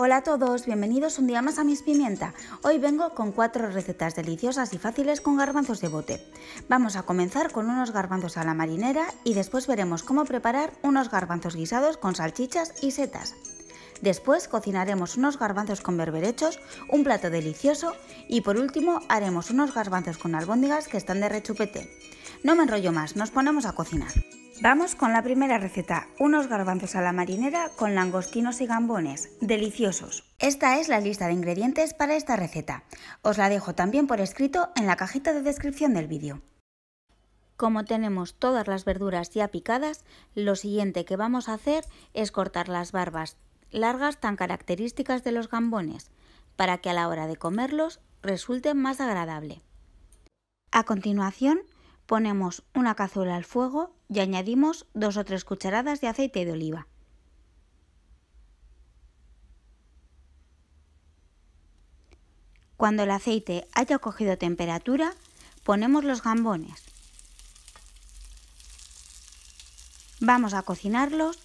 Hola a todos, bienvenidos un día más a Mis Pimienta. Hoy vengo con cuatro recetas deliciosas y fáciles con garbanzos de bote. Vamos a comenzar con unos garbanzos a la marinera y después veremos cómo preparar unos garbanzos guisados con salchichas y setas. Después cocinaremos unos garbanzos con berberechos, un plato delicioso y por último haremos unos garbanzos con albóndigas que están de rechupete. No me enrollo más, nos ponemos a cocinar. Vamos con la primera receta, unos garbanzos a la marinera con langostinos y gambones, deliciosos. Esta es la lista de ingredientes para esta receta. Os la dejo también por escrito en la cajita de descripción del vídeo. Como tenemos todas las verduras ya picadas, lo siguiente que vamos a hacer es cortar las barbas largas tan características de los gambones, para que a la hora de comerlos resulten más agradable. A continuación, Ponemos una cazuela al fuego y añadimos dos o tres cucharadas de aceite de oliva. Cuando el aceite haya cogido temperatura, ponemos los gambones. Vamos a cocinarlos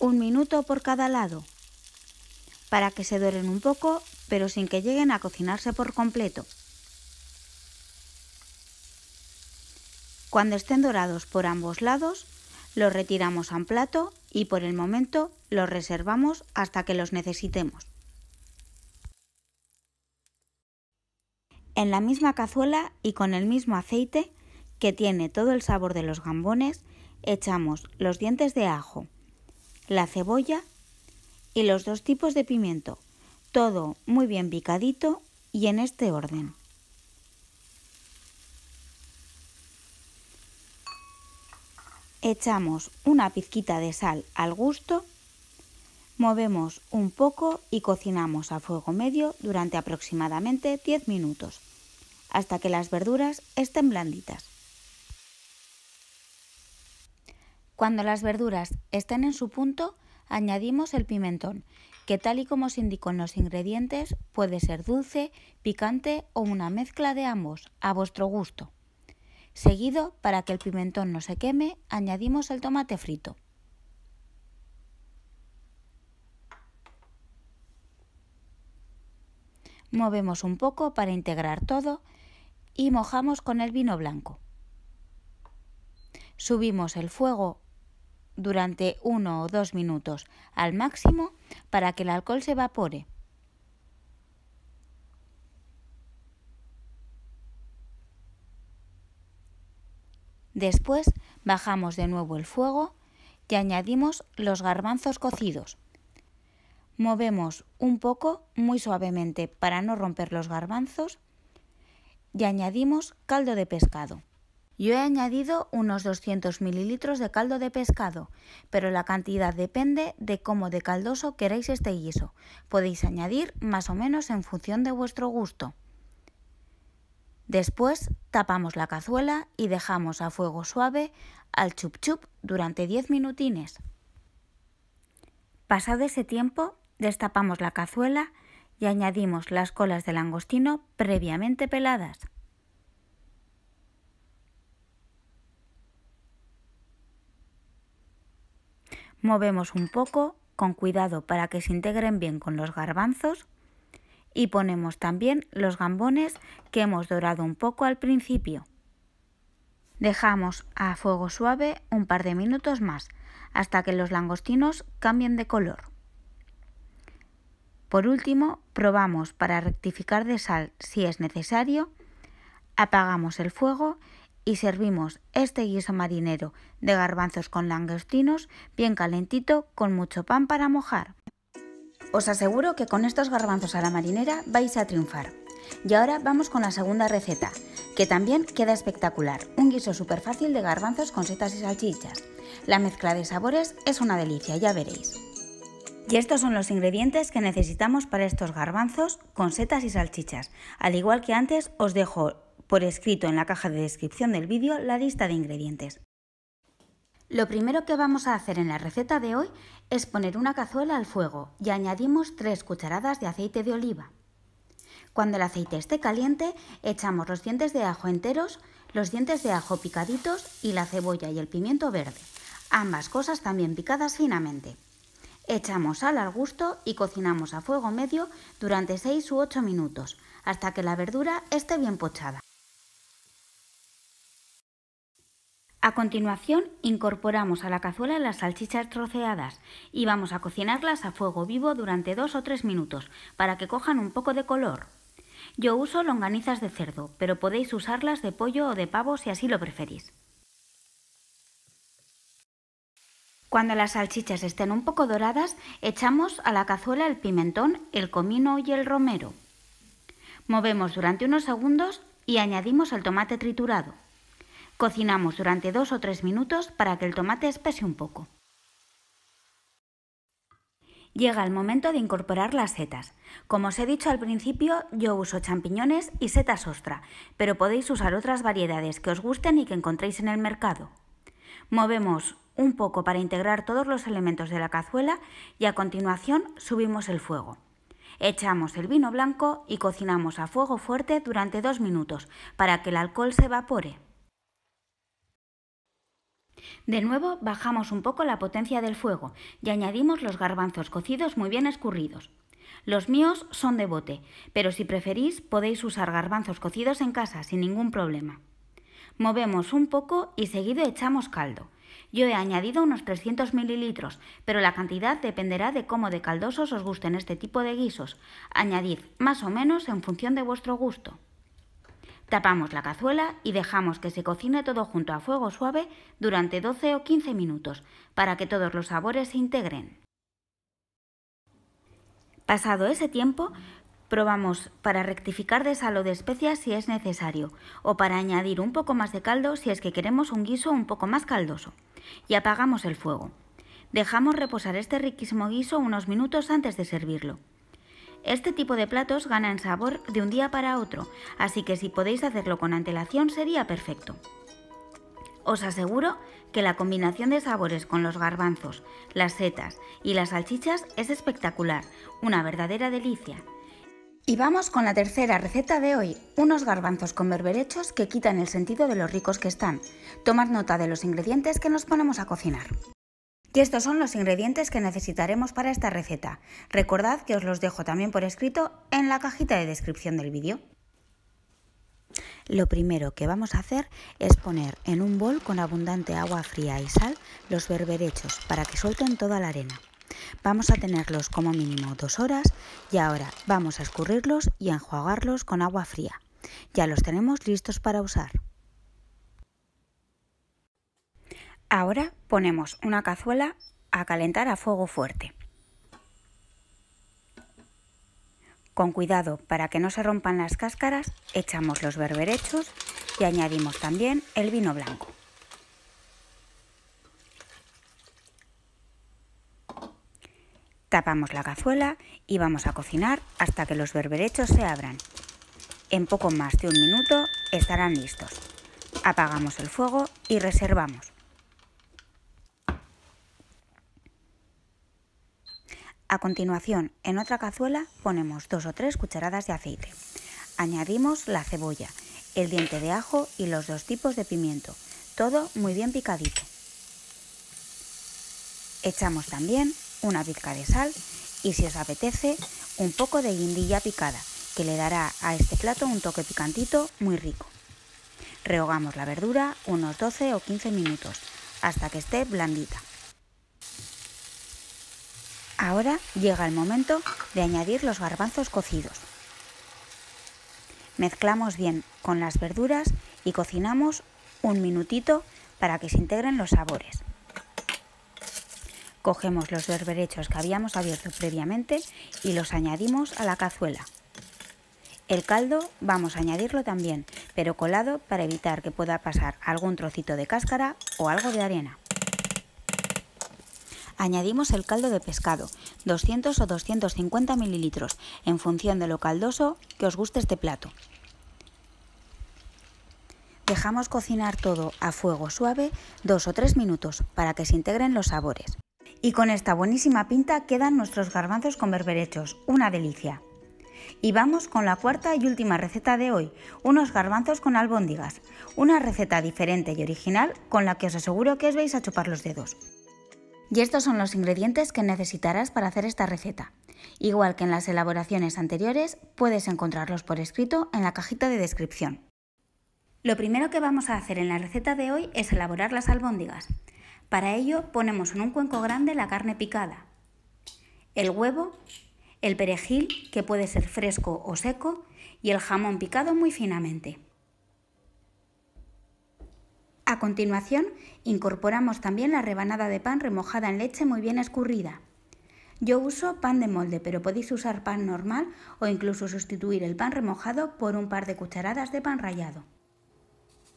un minuto por cada lado, para que se doren un poco, pero sin que lleguen a cocinarse por completo. Cuando estén dorados por ambos lados, los retiramos a un plato y por el momento los reservamos hasta que los necesitemos. En la misma cazuela y con el mismo aceite, que tiene todo el sabor de los gambones, echamos los dientes de ajo, la cebolla y los dos tipos de pimiento, todo muy bien picadito y en este orden. Echamos una pizquita de sal al gusto, movemos un poco y cocinamos a fuego medio durante aproximadamente 10 minutos, hasta que las verduras estén blanditas. Cuando las verduras estén en su punto, añadimos el pimentón, que tal y como se indicó en los ingredientes, puede ser dulce, picante o una mezcla de ambos, a vuestro gusto. Seguido, para que el pimentón no se queme, añadimos el tomate frito. Movemos un poco para integrar todo y mojamos con el vino blanco. Subimos el fuego durante uno o dos minutos al máximo para que el alcohol se evapore. Después bajamos de nuevo el fuego y añadimos los garbanzos cocidos. Movemos un poco muy suavemente para no romper los garbanzos y añadimos caldo de pescado. Yo he añadido unos 200 mililitros de caldo de pescado, pero la cantidad depende de cómo de caldoso queréis este guiso. Podéis añadir más o menos en función de vuestro gusto. Después tapamos la cazuela y dejamos a fuego suave al chup chup durante 10 minutines. Pasado ese tiempo, destapamos la cazuela y añadimos las colas de langostino previamente peladas. Movemos un poco con cuidado para que se integren bien con los garbanzos y ponemos también los gambones que hemos dorado un poco al principio. Dejamos a fuego suave un par de minutos más hasta que los langostinos cambien de color. Por último, probamos para rectificar de sal si es necesario, apagamos el fuego y servimos este guiso marinero de garbanzos con langostinos bien calentito con mucho pan para mojar. Os aseguro que con estos garbanzos a la marinera vais a triunfar. Y ahora vamos con la segunda receta, que también queda espectacular, un guiso súper fácil de garbanzos con setas y salchichas. La mezcla de sabores es una delicia, ya veréis. Y estos son los ingredientes que necesitamos para estos garbanzos con setas y salchichas. Al igual que antes, os dejo por escrito en la caja de descripción del vídeo la lista de ingredientes. Lo primero que vamos a hacer en la receta de hoy es poner una cazuela al fuego y añadimos 3 cucharadas de aceite de oliva. Cuando el aceite esté caliente, echamos los dientes de ajo enteros, los dientes de ajo picaditos y la cebolla y el pimiento verde, ambas cosas también picadas finamente. Echamos sal al gusto y cocinamos a fuego medio durante 6 u 8 minutos, hasta que la verdura esté bien pochada. A continuación, incorporamos a la cazuela las salchichas troceadas y vamos a cocinarlas a fuego vivo durante 2 o 3 minutos para que cojan un poco de color. Yo uso longanizas de cerdo, pero podéis usarlas de pollo o de pavo si así lo preferís. Cuando las salchichas estén un poco doradas, echamos a la cazuela el pimentón, el comino y el romero. Movemos durante unos segundos y añadimos el tomate triturado. Cocinamos durante dos o tres minutos para que el tomate espese un poco. Llega el momento de incorporar las setas. Como os he dicho al principio, yo uso champiñones y setas ostra, pero podéis usar otras variedades que os gusten y que encontréis en el mercado. Movemos un poco para integrar todos los elementos de la cazuela y a continuación subimos el fuego. Echamos el vino blanco y cocinamos a fuego fuerte durante dos minutos para que el alcohol se evapore. De nuevo bajamos un poco la potencia del fuego y añadimos los garbanzos cocidos muy bien escurridos. Los míos son de bote, pero si preferís podéis usar garbanzos cocidos en casa sin ningún problema. Movemos un poco y seguido echamos caldo. Yo he añadido unos 300 mililitros, pero la cantidad dependerá de cómo de caldosos os gusten este tipo de guisos. Añadid más o menos en función de vuestro gusto. Tapamos la cazuela y dejamos que se cocine todo junto a fuego suave durante 12 o 15 minutos para que todos los sabores se integren. Pasado ese tiempo, probamos para rectificar de sal o de especias si es necesario o para añadir un poco más de caldo si es que queremos un guiso un poco más caldoso y apagamos el fuego. Dejamos reposar este riquísimo guiso unos minutos antes de servirlo. Este tipo de platos ganan sabor de un día para otro, así que si podéis hacerlo con antelación sería perfecto. Os aseguro que la combinación de sabores con los garbanzos, las setas y las salchichas es espectacular, una verdadera delicia. Y vamos con la tercera receta de hoy, unos garbanzos con berberechos que quitan el sentido de los ricos que están. Tomad nota de los ingredientes que nos ponemos a cocinar. Y estos son los ingredientes que necesitaremos para esta receta. Recordad que os los dejo también por escrito en la cajita de descripción del vídeo. Lo primero que vamos a hacer es poner en un bol con abundante agua fría y sal los berberechos para que suelten toda la arena. Vamos a tenerlos como mínimo dos horas y ahora vamos a escurrirlos y a enjuagarlos con agua fría. Ya los tenemos listos para usar. Ahora ponemos una cazuela a calentar a fuego fuerte. Con cuidado para que no se rompan las cáscaras, echamos los berberechos y añadimos también el vino blanco. Tapamos la cazuela y vamos a cocinar hasta que los berberechos se abran. En poco más de un minuto estarán listos. Apagamos el fuego y reservamos. A continuación, en otra cazuela ponemos dos o tres cucharadas de aceite. Añadimos la cebolla, el diente de ajo y los dos tipos de pimiento, todo muy bien picadito. Echamos también una pizca de sal y si os apetece un poco de guindilla picada que le dará a este plato un toque picantito muy rico. Rehogamos la verdura unos 12 o 15 minutos hasta que esté blandita. Ahora llega el momento de añadir los garbanzos cocidos. Mezclamos bien con las verduras y cocinamos un minutito para que se integren los sabores. Cogemos los berberechos que habíamos abierto previamente y los añadimos a la cazuela. El caldo vamos a añadirlo también, pero colado para evitar que pueda pasar algún trocito de cáscara o algo de arena. Añadimos el caldo de pescado, 200 o 250 mililitros, en función de lo caldoso que os guste este plato. Dejamos cocinar todo a fuego suave 2 o 3 minutos para que se integren los sabores. Y con esta buenísima pinta quedan nuestros garbanzos con berberechos, una delicia. Y vamos con la cuarta y última receta de hoy, unos garbanzos con albóndigas, una receta diferente y original con la que os aseguro que os vais a chupar los dedos. Y estos son los ingredientes que necesitarás para hacer esta receta. Igual que en las elaboraciones anteriores, puedes encontrarlos por escrito en la cajita de descripción. Lo primero que vamos a hacer en la receta de hoy es elaborar las albóndigas. Para ello ponemos en un cuenco grande la carne picada, el huevo, el perejil, que puede ser fresco o seco, y el jamón picado muy finamente. A continuación, incorporamos también la rebanada de pan remojada en leche muy bien escurrida. Yo uso pan de molde, pero podéis usar pan normal o incluso sustituir el pan remojado por un par de cucharadas de pan rallado.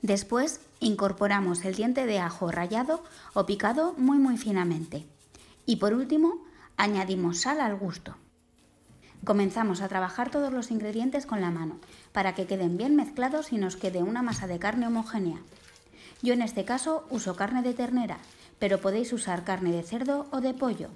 Después incorporamos el diente de ajo rallado o picado muy muy finamente. Y por último, añadimos sal al gusto. Comenzamos a trabajar todos los ingredientes con la mano para que queden bien mezclados y nos quede una masa de carne homogénea. Yo en este caso uso carne de ternera, pero podéis usar carne de cerdo o de pollo.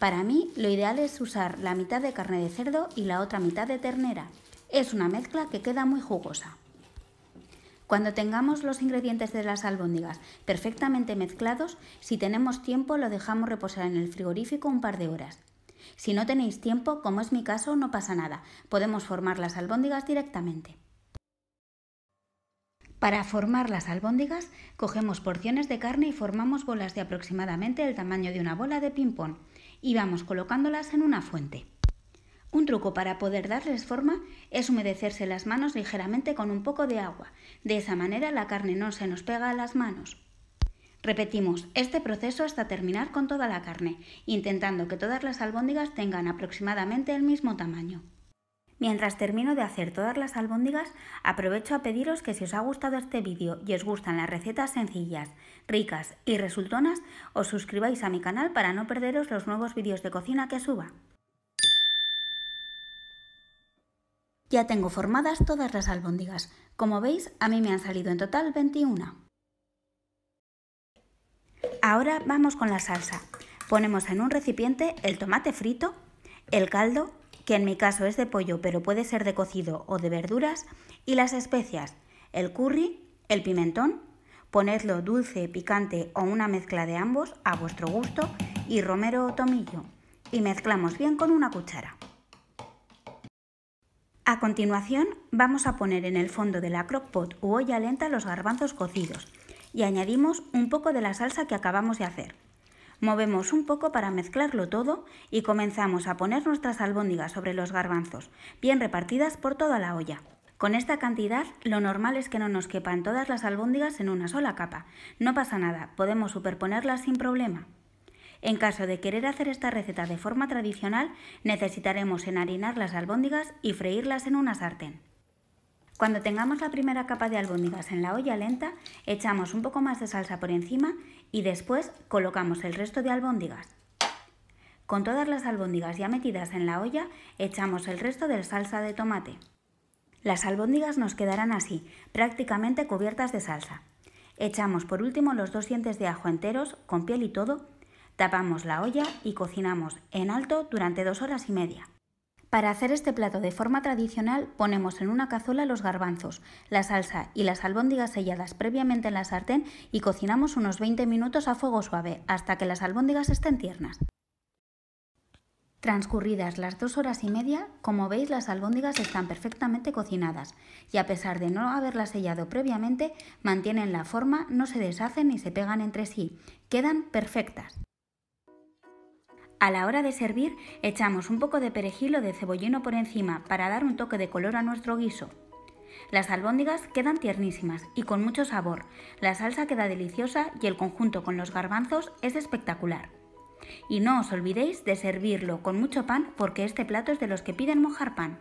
Para mí, lo ideal es usar la mitad de carne de cerdo y la otra mitad de ternera. Es una mezcla que queda muy jugosa. Cuando tengamos los ingredientes de las albóndigas perfectamente mezclados, si tenemos tiempo lo dejamos reposar en el frigorífico un par de horas. Si no tenéis tiempo, como es mi caso, no pasa nada, podemos formar las albóndigas directamente. Para formar las albóndigas, cogemos porciones de carne y formamos bolas de aproximadamente el tamaño de una bola de ping-pong y vamos colocándolas en una fuente. Un truco para poder darles forma es humedecerse las manos ligeramente con un poco de agua. De esa manera la carne no se nos pega a las manos. Repetimos este proceso hasta terminar con toda la carne, intentando que todas las albóndigas tengan aproximadamente el mismo tamaño. Mientras termino de hacer todas las albóndigas, aprovecho a pediros que si os ha gustado este vídeo y os gustan las recetas sencillas, ricas y resultonas, os suscribáis a mi canal para no perderos los nuevos vídeos de cocina que suba. Ya tengo formadas todas las albóndigas. Como veis, a mí me han salido en total 21. Ahora vamos con la salsa. Ponemos en un recipiente el tomate frito, el caldo, que en mi caso es de pollo, pero puede ser de cocido o de verduras, y las especias, el curry, el pimentón, ponedlo dulce, picante o una mezcla de ambos a vuestro gusto y romero o tomillo, y mezclamos bien con una cuchara. A continuación vamos a poner en el fondo de la pot u olla lenta los garbanzos cocidos y añadimos un poco de la salsa que acabamos de hacer. Movemos un poco para mezclarlo todo y comenzamos a poner nuestras albóndigas sobre los garbanzos, bien repartidas por toda la olla. Con esta cantidad, lo normal es que no nos quepan todas las albóndigas en una sola capa. No pasa nada, podemos superponerlas sin problema. En caso de querer hacer esta receta de forma tradicional, necesitaremos enharinar las albóndigas y freírlas en una sartén. Cuando tengamos la primera capa de albóndigas en la olla lenta, echamos un poco más de salsa por encima y después colocamos el resto de albóndigas. Con todas las albóndigas ya metidas en la olla, echamos el resto de salsa de tomate. Las albóndigas nos quedarán así, prácticamente cubiertas de salsa. Echamos por último los dos dientes de ajo enteros, con piel y todo, tapamos la olla y cocinamos en alto durante dos horas y media. Para hacer este plato de forma tradicional ponemos en una cazuela los garbanzos, la salsa y las albóndigas selladas previamente en la sartén y cocinamos unos 20 minutos a fuego suave hasta que las albóndigas estén tiernas. Transcurridas las dos horas y media, como veis las albóndigas están perfectamente cocinadas y a pesar de no haberlas sellado previamente, mantienen la forma, no se deshacen ni se pegan entre sí, quedan perfectas. A la hora de servir, echamos un poco de perejil o de cebollino por encima para dar un toque de color a nuestro guiso. Las albóndigas quedan tiernísimas y con mucho sabor, la salsa queda deliciosa y el conjunto con los garbanzos es espectacular. Y no os olvidéis de servirlo con mucho pan porque este plato es de los que piden mojar pan.